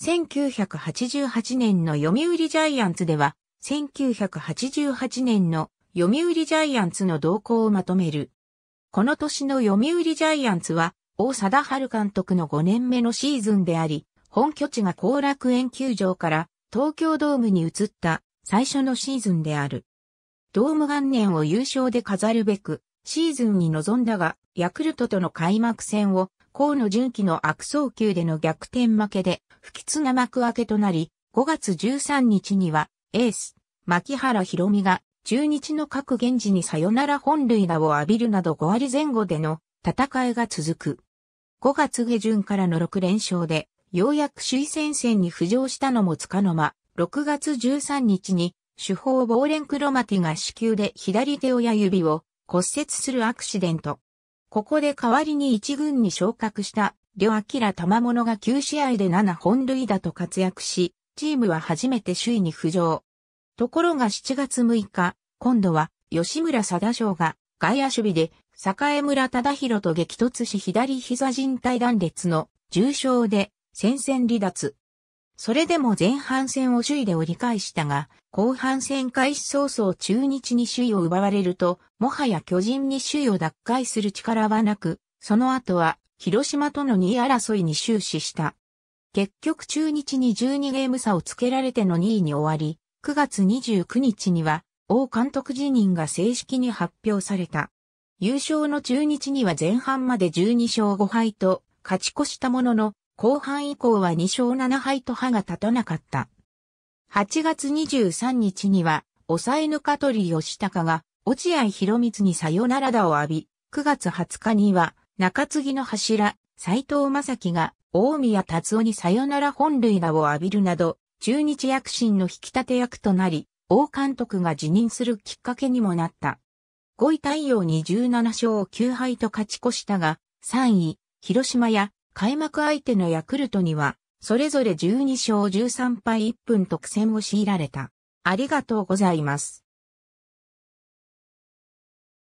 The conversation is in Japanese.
1988年の読売ジャイアンツでは、1988年の読売ジャイアンツの動向をまとめる。この年の読売ジャイアンツは、大貞治監督の5年目のシーズンであり、本拠地が後楽園球場から東京ドームに移った最初のシーズンである。ドーム元年を優勝で飾るべく、シーズンに臨んだが、ヤクルトとの開幕戦を河野純喜の悪送球での逆転負けで不吉な幕開けとなり、5月13日にはエース、牧原博美が中日の各現地にサヨナラ本塁打を浴びるなど5割前後での戦いが続く。5月下旬からの6連勝で、ようやく首位戦線に浮上したのもつかの間、6月13日に、主砲ボーレンクロマティが死球で左手親指を骨折するアクシデント。ここで代わりに一軍に昇格した、両明賜物が9試合で7本塁打と活躍し、チームは初めて首位に浮上。ところが7月6日、今度は吉村貞昌が外野守備で栄村忠宏と激突し左膝靭帯断裂の重傷で戦線離脱。それでも前半戦を首位で折り返したが、後半戦開始早々中日に首位を奪われると、もはや巨人に首位を奪回する力はなく、その後は広島との2位争いに終始した。結局中日に12ゲーム差をつけられての2位に終わり、9月29日には王監督辞任が正式に発表された。優勝の中日には前半まで12勝5敗と勝ち越したものの後半以降は2勝7敗と歯が立たなかった。8月23日には、抑えぬ香取吉高が、落合博光にさよならだを浴び、9月20日には、中継ぎの柱、斎藤正樹が、大宮達夫にさよなら本塁打を浴びるなど、中日躍進の引き立て役となり、王監督が辞任するきっかけにもなった。5位太陽に17勝9敗と勝ち越したが、3位、広島や開幕相手のヤクルトには、それぞれ12勝13敗1分特選戦を強いられた。ありがとうございます。